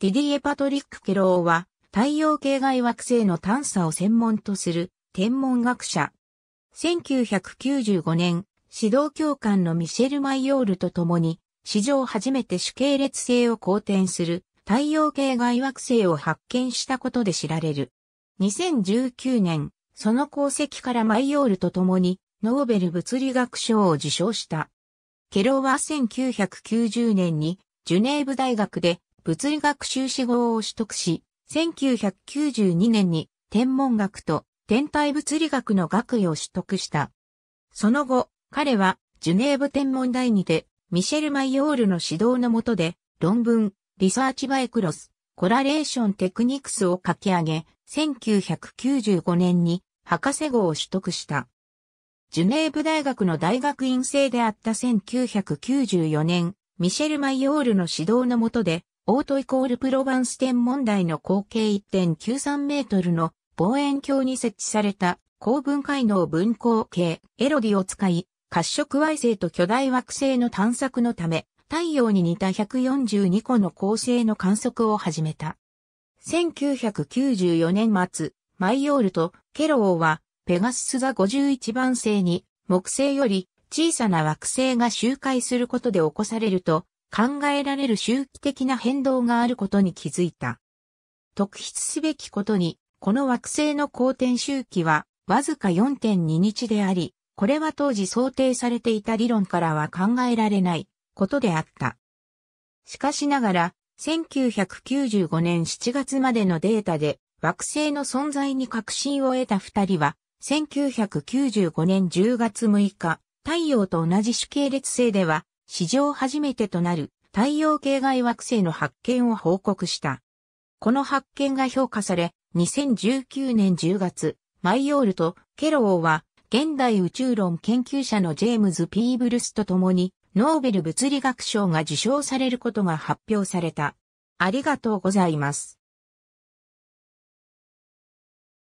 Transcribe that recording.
ディディエ・パトリック・ケローは、太陽系外惑星の探査を専門とする天文学者。1995年、指導教官のミシェル・マイオールと共に、史上初めて主系列星を公転する太陽系外惑星を発見したことで知られる。2019年、その功績からマイオールと共に、ノーベル物理学賞を受賞した。ケローは1990年に、ジュネーブ大学で物理学修士号を取得し、1992年に天文学と天体物理学の学位を取得した。その後、彼はジュネーブ天文台にて、ミシェル・マイオールの指導のもとで、論文、リサーチバイクロス、コラレーションテクニクスを書き上げ、1995年に博士号を取得した。ジュネーブ大学の大学院生であった1994年、ミシェル・マイオールの指導のもとで、オートイコールプロバンス天文台の口径1.93メートルの望遠鏡に設置された高分解能分光計エロディを使い、褐色矮星と巨大惑星の探索のため、太陽に似た142個の恒星の観測を始めた。1994年末、マイオールとケローは、ペガスス座51番星に、木星より小さな惑星が周回することで起こされると、考えられる周期的な変動があることに気づいた。特筆すべきことに、この惑星の公転周期はわずか4.2日であり、これは当時想定されていた理論からは考えられないことであった。しかしながら、1995年7月までのデータで惑星の存在に確信を得た二人は、1995年10月6日、太陽と同じ主系列星では史上初めてとなる太陽系外惑星の発見を報告した。この発見が評価され、2019年10月、マイオールとケローは、現代宇宙論研究者のジェームズ・ピーブルスと共に、ノーベル物理学賞が受賞されることが発表された。ありがとうございます。